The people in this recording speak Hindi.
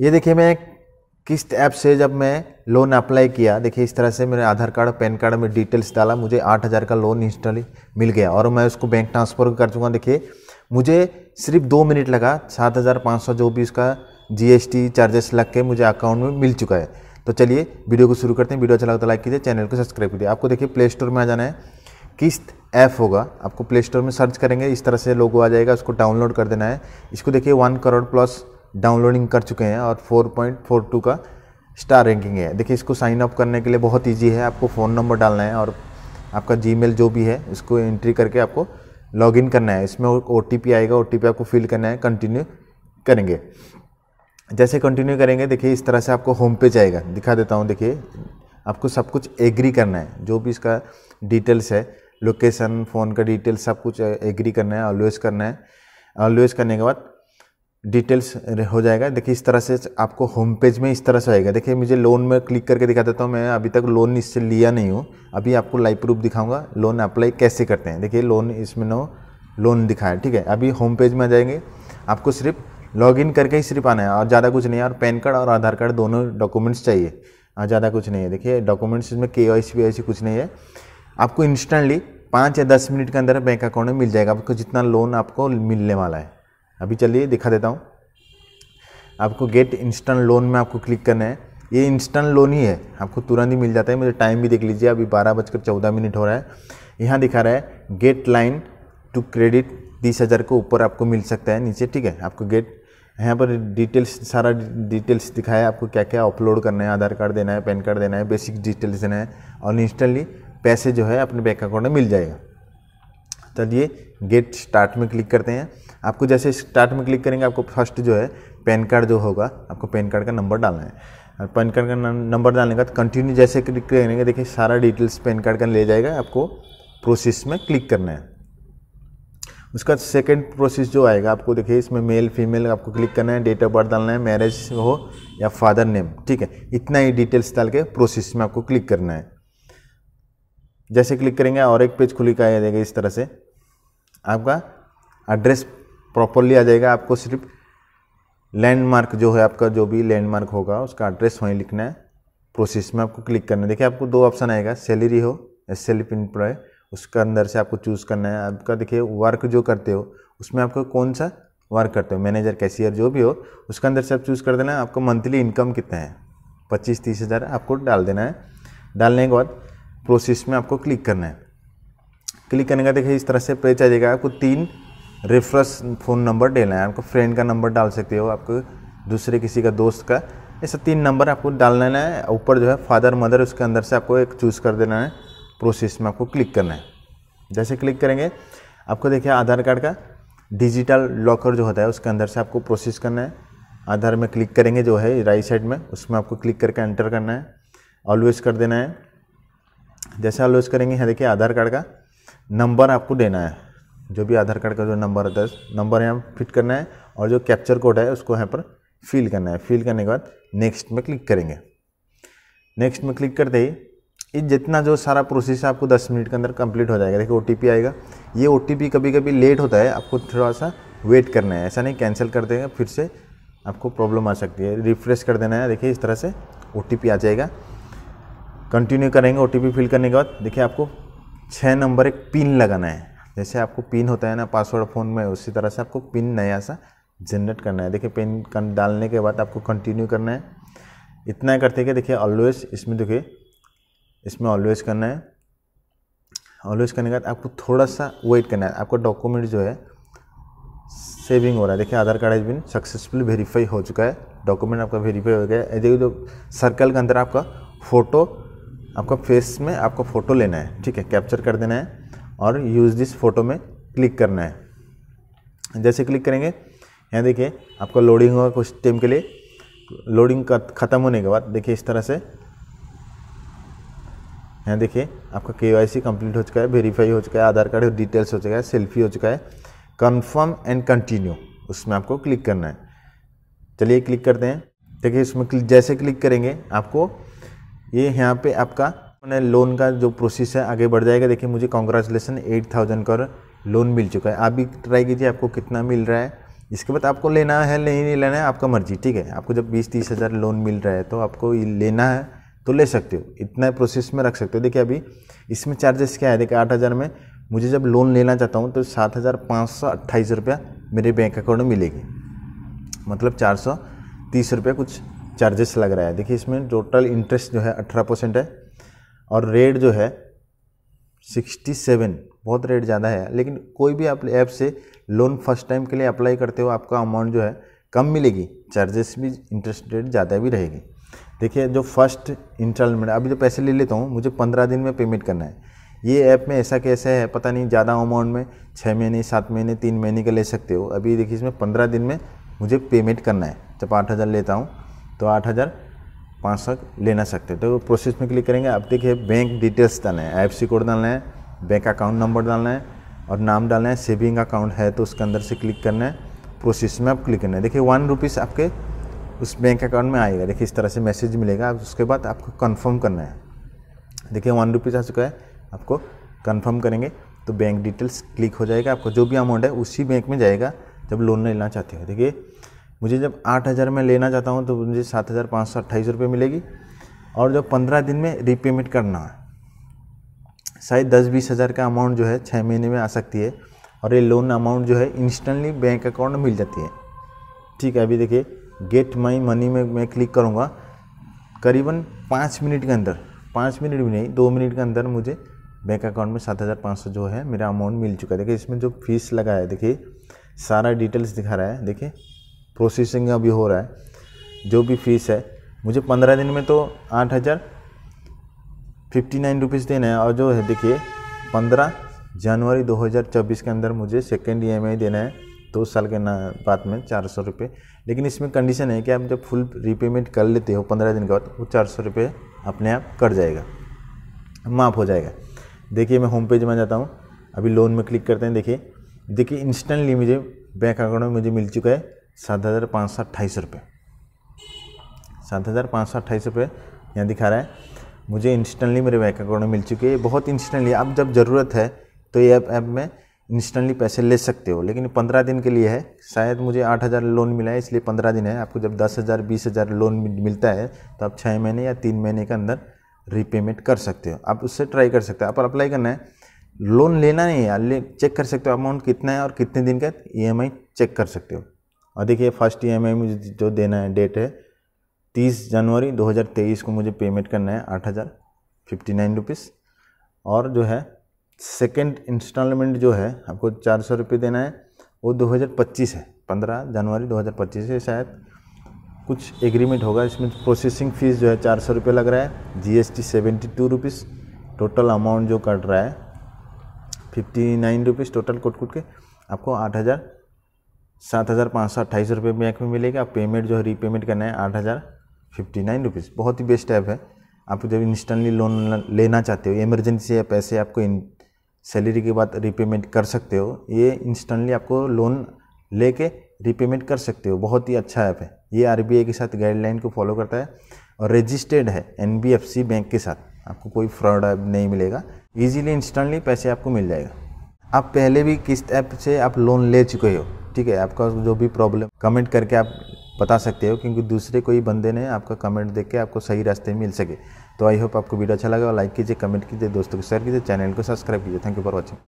ये देखिए मैं किस ऐप से जब मैं लोन अप्लाई किया देखिए इस तरह से मेरे आधार कार्ड पैन कार्ड में डिटेल्स डाला मुझे आठ हज़ार का लोन इंस्टॉली मिल गया और मैं उसको बैंक ट्रांसफ़र कर चुका देखिए मुझे सिर्फ दो मिनट लगा सात हज़ार पाँच सौ जो भी उसका जीएसटी चार्जेस लग के मुझे अकाउंट में मिल चुका है तो चलिए वीडियो को शुरू करते हैं वीडियो अच्छा लगा तो लाइक कीजिए चैनल को सब्सक्राइब कीजिए आपको देखिए प्ले स्टोर में आ जाना है किस्त ऐप होगा आपको प्ले स्टोर में सर्च करेंगे इस तरह से लोगो आ जाएगा उसको डाउनलोड कर देना है इसको देखिए वन करोड़ प्लस डाउनलोडिंग कर चुके हैं और 4.42 का स्टार रैंकिंग है देखिए इसको साइन अप करने के लिए बहुत ईजी है आपको फ़ोन नंबर डालना है और आपका जी जो भी है इसको एंट्री करके आपको लॉगिन करना है इसमें ओ आएगा ओ आपको फिल करना है कंटिन्यू करेंगे जैसे कंटिन्यू करेंगे देखिए इस तरह से आपको होम पेज आएगा दिखा देता हूँ देखिए आपको सब कुछ एग्री करना है जो भी इसका डिटेल्स है लोकेशन फ़ोन का डिटेल्स सब कुछ एग्री करना है ऑलवेज करना है ऑलवेज करने के बाद डिटेल्स हो जाएगा देखिए इस तरह से आपको होम पेज में इस तरह से आएगा देखिए मुझे लोन में क्लिक करके दिखा देता हूँ मैं अभी तक लोन इससे लिया नहीं हूँ अभी आपको लाइव प्रूफ दिखाऊंगा लोन अप्लाई कैसे करते हैं देखिए लोन इसमें नो लोन दिखाया ठीक है अभी होम पेज में आ जाएंगे आपको सिर्फ लॉगिन करके ही सिर्फ आना है और ज़्यादा कुछ नहीं है और पैन कार्ड और आधार कार्ड दोनों डॉक्यूमेंट्स चाहिए ज़्यादा कुछ नहीं है देखिए डॉक्यूमेंट्स इसमें के वाई सी कुछ नहीं है आपको इंस्टेंटली पाँच या दस मिनट के अंदर बैंक अकाउंट में मिल जाएगा आपको जितना लोन आपको मिलने वाला है अभी चलिए दिखा देता हूँ आपको गेट इंस्टेंट लोन में आपको क्लिक करना है ये इंस्टेंट लोन ही है आपको तुरंत ही मिल जाता है मुझे टाइम भी देख लीजिए अभी बारह बजकर चौदह मिनट हो रहा है यहाँ दिखा रहा है गेट लाइन टू क्रेडिट तीस हज़ार के ऊपर आपको मिल सकता है नीचे ठीक है आपको गेट यहाँ पर डिटेल्स सारा डिटेल्स दिखाया है आपको क्या क्या अपलोड करना है आधार कार्ड देना है पैन कार्ड देना है बेसिक डिटेल्स देना है और इंस्टेंटली पैसे जो है अपने बैंक अकाउंट में मिल जाएगा चलिए गेट स्टार्ट में क्लिक करते हैं आपको जैसे स्टार्ट में क्लिक करेंगे आपको फर्स्ट जो है पैन कार्ड जो होगा आपको पैन कार्ड का नंबर डालना है और पैन कार्ड का नंबर डालने का तो कंटिन्यू जैसे क्लिक करेंगे देखिए सारा डिटेल्स पैन कार्ड का ले जाएगा आपको प्रोसेस में क्लिक करना है उसका सेकंड प्रोसेस जो आएगा आपको देखिए इसमें मेल फीमेल आपको क्लिक करना है डेट ऑफ बर्थ डालना है मैरिज हो या फादर नेम ठीक है इतना ही डिटेल्स डाल के प्रोसेस में आपको क्लिक करना है जैसे क्लिक करेंगे और एक पेज खुली का आ जाएगा इस तरह से आपका एड्रेस प्रॉपरली आ जाएगा आपको सिर्फ लैंडमार्क जो है आपका जो भी लैंडमार्क होगा उसका एड्रेस वहीं लिखना है प्रोसेस में आपको क्लिक करना है देखिए आपको दो ऑप्शन आएगा सैलरी हो एस एल पिन उसके अंदर से आपको चूज़ करना है आपका देखिए वर्क जो करते हो उसमें आपको कौन सा वर्क करते हो मैनेजर कैशियर जो भी हो उसके अंदर से आप चूज़ कर देना है आपको मंथली इनकम कितना है पच्चीस तीस हज़ार आपको डाल देना है डालने के बाद प्रोसेस में आपको क्लिक करना है क्लिक करने का देखिए इस तरह से पेज आ जाएगा आपको तीन रेफरस फ़ोन नंबर देना है आपको फ्रेंड का नंबर डाल सकते हो आपको दूसरे किसी का दोस्त का ऐसा तीन नंबर आपको डाल लेना है ऊपर जो है फादर मदर उसके अंदर से आपको एक चूज़ कर देना है प्रोसेस में आपको क्लिक करना है जैसे क्लिक करेंगे आपको देखिए आधार कार्ड का डिजिटल लॉकर जो होता है उसके अंदर से आपको प्रोसेस करना है आधार में क्लिक करेंगे जो है राइट साइड में उसमें आपको क्लिक करके एंटर करना है ऑलवेज कर देना है जैसे ऑलवेज करेंगे यहाँ देखिए आधार कार्ड का नंबर आपको देना है जो भी आधार कार्ड का जो नंबर होता है नंबर यहाँ फिट करना है और जो कैप्चर कोड है उसको यहाँ पर फिल करना है फिल करने के बाद नेक्स्ट में क्लिक करेंगे नेक्स्ट में क्लिक करते ही ये जितना जो सारा प्रोसेस है आपको 10 मिनट के अंदर कंप्लीट हो जाएगा देखिए ओ आएगा ये ओ कभी कभी लेट होता है आपको थोड़ा सा वेट करना है ऐसा नहीं कैंसिल कर देंगे फिर से आपको प्रॉब्लम आ सकती है रिफ्रेश कर देना है देखिए इस तरह से ओ आ जाएगा कंटिन्यू करेंगे ओ फिल करने के बाद देखिए आपको छः नंबर एक पिन लगाना है जैसे आपको पिन होता है ना पासवर्ड फ़ोन में उसी तरह से आपको पिन नया सा जनरेट करना है देखिए पिन डालने के बाद आपको कंटिन्यू करना है इतना करते कि देखिए ऑलवेज इसमें देखिए इसमें ऑलवेज करना है ऑलवेज करने के बाद आपको थोड़ा सा वेट करना है आपका डॉक्यूमेंट जो है सेविंग हो रहा है देखिए Aadhaar card has been successfully verify हो चुका है डॉक्यूमेंट आपका वेरीफाई हो गया है देखिए जो सर्कल के अंदर आपका फ़ोटो आपका फेस में आपको फ़ोटो लेना है ठीक है कैप्चर कर देना है और यूज़ दिस फोटो में क्लिक करना है जैसे क्लिक करेंगे यहाँ देखिए आपका लोडिंग होगा कुछ टाइम के लिए लोडिंग का ख़त्म होने के बाद देखिए इस तरह से यहाँ देखिए आपका के वाई सी कंप्लीट हो चुका है वेरीफाई हो चुका है आधार कार्ड डिटेल्स हो चुका है सेल्फी हो चुका है कन्फर्म एंड कंटिन्यू उसमें आपको क्लिक करना है चलिए क्लिक करते हैं देखिए इसमें जैसे क्लिक करेंगे आपको ये यहाँ पे आपका मैंने लोन का जो प्रोसेस है आगे बढ़ जाएगा देखिए मुझे कॉन्ग्रेचुलेसन एट थाउजेंड का लोन मिल चुका है आप भी ट्राई कीजिए आपको कितना मिल रहा है इसके बाद आपको लेना है नहीं नहीं लेना है आपका मर्जी ठीक है आपको जब बीस तीस हज़ार लोन मिल रहा है तो आपको लेना है तो ले सकते हो इतना प्रोसेस में रख सकते हो देखिए अभी इसमें चार्जेस क्या है देखिए आठ हज़ार में मुझे जब लोन लेना चाहता हूँ तो सात हज़ार पाँच सौ अट्ठाईस रुपया मेरे बैंक अकाउंट में मिलेगी मतलब चार सौ तीस रुपये कुछ चार्जेस लग रहा है देखिए इसमें टोटल इंटरेस्ट जो है अठारह परसेंट है और रेट जो है 67 बहुत रेट ज़्यादा है लेकिन कोई भी आप ऐप से लोन फर्स्ट टाइम के लिए अप्लाई करते हो आपका अमाउंट जो है कम मिलेगी चार्जेस भी इंटरेस्ट रेट ज़्यादा भी रहेगी देखिए जो फर्स्ट इंस्टॉलमेंट अभी जो पैसे ले लेता हूँ मुझे पंद्रह दिन में पेमेंट करना है ये ऐप में ऐसा कैसा है पता नहीं ज़्यादा अमाउंट में छः महीने सात महीने तीन महीने का ले सकते हो अभी देखिए इसमें पंद्रह दिन में मुझे पेमेंट करना है जब आठ हज़ार लेता हूँ तो आठ हज़ार पाँच तक लेना सकते तो प्रोसेस में क्लिक करेंगे आप देखिए बैंक डिटेल्स डालना है आई कोड डालना है बैंक अकाउंट नंबर डालना है और नाम डालना है सेविंग अकाउंट है तो उसके अंदर से क्लिक करना है प्रोसेस में आप क्लिक करना है देखिए वन रुपीज़ आपके उस बैंक अकाउंट में आएगा देखिए इस तरह से मैसेज मिलेगा उसके बाद आपको कंफर्म करना है देखिए वन रुपीज़ आ चुका है आपको कंफर्म करेंगे तो बैंक डिटेल्स क्लिक हो जाएगा आपको जो भी अमाउंट है उसी बैंक में जाएगा जब लोन लेना चाहते हो देखिए मुझे जब आठ हज़ार में लेना चाहता हूँ तो मुझे सात हज़ार पाँच सौ अट्ठाईस रुपये मिलेगी और जब पंद्रह दिन में रीपेमेंट करना है शायद दस बीस हज़ार का अमाउंट जो है छः महीने में आ सकती है और ये लोन अमाउंट जो है इंस्टेंटली बैंक अकाउंट में मिल जाती है ठीक है अभी देखिए गेट माई मनी में मैं क्लिक करूँगा करीबन पाँच मिनट के अंदर पाँच मिनट भी नहीं दो मिनट के अंदर मुझे बैंक अकाउंट में सात हज़ार पाँच सौ जो है मेरा अमाउंट मिल चुका है देखिए इसमें जो फीस लगा है देखिए सारा डिटेल्स दिखा रहा है देखिए प्रोसेसिंग अभी हो रहा है जो भी फ़ीस है मुझे पंद्रह दिन में तो आठ हज़ार फिफ्टी नाइन रुपीज़ देना है और जो है देखिए पंद्रह जनवरी दो हज़ार चौबीस के अंदर मुझे सेकेंड ई एम आई देना है दो साल के ना बाद में चार सौ रुपये लेकिन इसमें कंडीशन है कि आप जब फुल रीपेमेंट कर लेते हो पंद्रह दिन के बाद वो चार सौ रुपये अपने आप कट जाएगा माफ़ हो जाएगा देखिए मैं होम पेज में जाता हूँ अभी लोन में क्लिक करते हैं देखिए देखिए इंस्टेंटली मुझे बैंक अकाउंट में मुझे मिल चुका है सात हज़ार पाँच सौ अट्ठाईस रुपये सात हज़ार पाँच सौ अट्ठाईस रुपये यहाँ दिखा रहा है मुझे इंस्टेंटली मेरे बैंक अकाउंट में मिल चुकी है बहुत इंस्टेंटली आप जब ज़रूरत है तो ये ऐप ऐप में इंस्टेंटली पैसे ले सकते हो लेकिन पंद्रह दिन के लिए है शायद मुझे आठ हज़ार लोन मिला है इसलिए पंद्रह दिन है आपको जब दस हज़ार बीस हज़ार लोन मिलता है तो आप छः महीने या तीन महीने के अंदर रीपेमेंट कर सकते हो आप उससे ट्राई कर सकते हो आप अप्लाई करना है लोन लेना नहीं है ले चेक कर सकते हो अमाउंट कितना है और कितने दिन का ई चेक e कर सकते हो और देखिए फर्स्ट ई में मुझे जो देना है डेट है तीस जनवरी 2023 को मुझे पेमेंट करना है आठ हज़ार फिफ्टी नाइन रुपीज़ और जो है सेकेंड इंस्टॉलमेंट जो है आपको चार सौ रुपये देना है वो 2025 है 15 जनवरी 2025 से शायद कुछ एग्रीमेंट होगा इसमें प्रोसेसिंग फ़ीस जो है चार सौ रुपये लग रहा है G S T seventy two rupees total amount जो कट रहा है फिफ्टी नाइन रुपीज़ टोटल कुट कुट के आपको आठ हज़ार सात हज़ार पाँच सौ अट्ठाईस रुपये बैंक में मिलेगा पेमेंट जो है रीपेमेंट करना है आठ हज़ार फिफ्टी नाइन रुपीज़ बहुत ही बेस्ट ऐप है आप जब इंस्टेंटली लोन लेना चाहते हो इमरजेंसी या पैसे आपको इन सैलरी के बाद रीपेमेंट कर सकते हो ये इंस्टेंटली आपको लोन लेके रीपेमेंट कर सकते हो बहुत ही अच्छा ऐप है ये आर के साथ गाइडलाइन को फॉलो करता है और रजिस्टर्ड है एन बैंक के साथ आपको कोई फ्रॉड ऐप नहीं मिलेगा ईजिली इंस्टेंटली पैसे आपको मिल जाएगा आप पहले भी किस्त ऐप से आप लोन ले चुके हो ठीक है आपका जो भी प्रॉब्लम कमेंट करके आप बता सकते हो क्योंकि दूसरे कोई बंदे ने आपका कमेंट देख के आपको सही रास्ते मिल सके तो आई होप आपको वीडियो अच्छा लगा लाइक कीजिए कमेंट कीजिए दोस्तों को शेयर कीजिए चैनल को सब्सक्राइब कीजिए थैंक यू फॉर वॉचिंग